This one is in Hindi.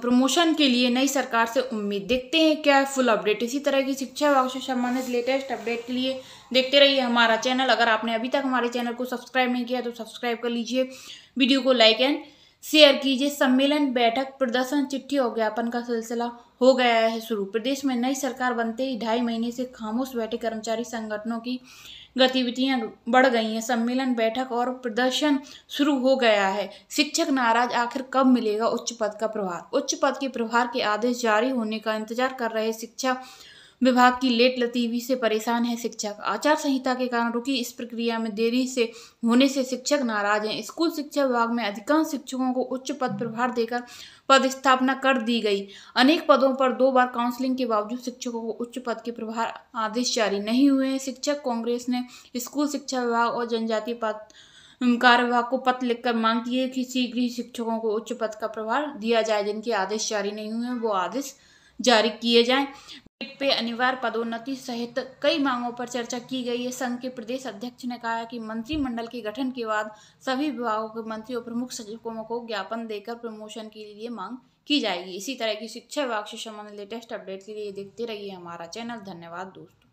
प्रमोशन के लिए नई सरकार से उम्मीद देखते हैं क्या फुल अपडेट इसी तरह की शिक्षा विभाग से संबंधित लेटेस्ट अपडेट के लिए देखते रहिए हमारा चैनल अगर आपने अभी तक हमारे चैनल को सब्सक्राइब नहीं किया तो सब्सक्राइब कर लीजिए वीडियो को लाइक एंड शेयर कीजिए सम्मेलन बैठक प्रदर्शन चिट्ठी और ज्ञापन का सिलसिला हो गया है शुरू प्रदेश में नई सरकार बनते ही ढाई महीने से खामोश बैठे कर्मचारी संगठनों की गतिविधियां बढ़ गई हैं सम्मेलन बैठक और प्रदर्शन शुरू हो गया है शिक्षक नाराज आखिर कब मिलेगा उच्च पद का प्रभार उच्च पद के प्रभार के आदेश जारी होने का इंतजार कर रहे शिक्षा विभाग की लेट लतीवी से परेशान है शिक्षक आचार संहिता के कारण रुकी इस प्रक्रिया में देरी से होने से शिक्षक नाराज हैं स्कूल शिक्षा विभाग में अधिकांश शिक्षकों को उच्च पद प्रभार देकर पद स्थापना कर दी गई अनेक पदों पर दो बार काउंसलिंग के बावजूद शिक्षकों को उच्च पद के प्रभार आदेश जारी नहीं हुए हैं शिक्षक कांग्रेस ने स्कूल शिक्षा विभाग और जनजातीय कार्य विभाग को पत्र लिखकर मांग की है कि शीघ्र ही शिक्षकों को उच्च पद का प्रभार दिया जाए जिनके आदेश जारी नहीं हुए वो आदेश जारी किए जाएं पे अनिवार्य पदोन्नति सहित कई मांगों पर चर्चा की गई है संघ के प्रदेश अध्यक्ष ने कहा कि मंत्रिमंडल के गठन के बाद सभी विभागों के मंत्री और प्रमुख सचिवों को ज्ञापन देकर प्रमोशन के लिए मांग की जाएगी इसी तरह की शिक्षा विभाग से संबंधित लेटेस्ट अपडेट के लिए देखते रहिए हमारा चैनल धन्यवाद दोस्तों